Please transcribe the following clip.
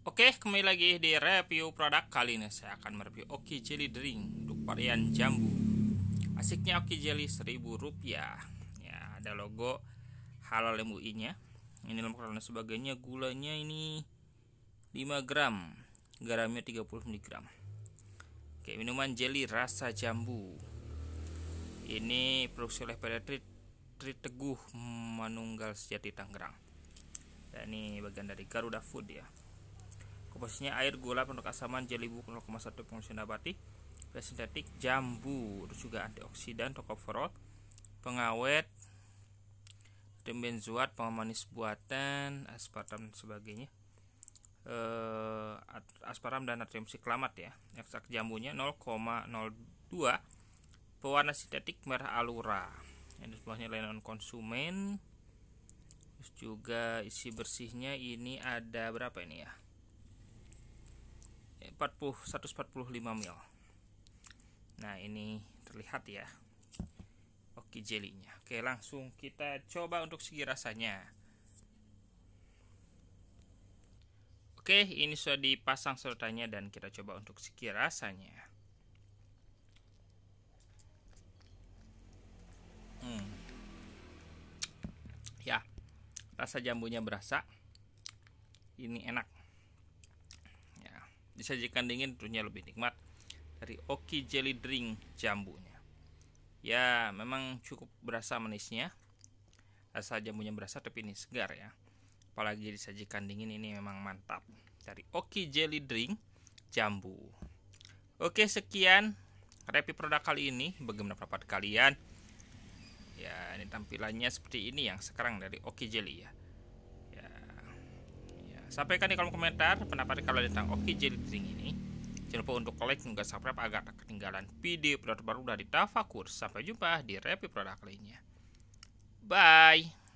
Oke, kembali lagi di review produk kali ini saya akan mereview Oki Jelly Drink untuk varian jambu. Asiknya Oki Jelly seribu rupiah. Ya, ada logo halal MUI-nya. Ini lemak dan sebagainya. Gulanya ini 5 gram, garamnya 30 mg. Oke, minuman jelly rasa jambu. Ini produksi oleh PT Tri Teguh Manunggal Sejati Tangerang. Dan ini bagian dari Garuda Food ya. Komposisinya air, gula, penuh asaman, jeli bubuk 0,1 pengurus nabati, sintetik, jambu, terus juga antioksidan, tocopherol, pengawet, dan benzoat, pengamanis buatan, aspartam dan sebagainya. Eh, aspartam dan natrium siklamat ya. Ekstrak jambunya 0,02 pewarna sintetik merah alura yang sebelahnya non konsumen terus juga isi bersihnya ini ada berapa ini ya 40 145 mil nah ini terlihat ya oke jelinya oke langsung kita coba untuk segi rasanya oke ini sudah dipasang serutannya dan kita coba untuk segi rasanya hmm. ya rasa jambunya berasa ini enak disajikan dingin tentunya lebih nikmat dari Oki Jelly Drink jambunya. Ya, memang cukup berasa manisnya. Rasa jambunya berasa tapi ini segar ya. Apalagi disajikan dingin ini memang mantap. Dari Oki Jelly Drink jambu. Oke, sekian review produk kali ini. Bagaimana pendapat kalian? Ya, ini tampilannya seperti ini yang sekarang dari Oki Jelly ya sampaikan di kolom komentar pendapat kalian tentang Oki Jelly Drink ini. Jangan lupa untuk like dan subscribe agar tak ketinggalan video produk baru dari Tavakur. Sampai jumpa di review produk lainnya. Bye!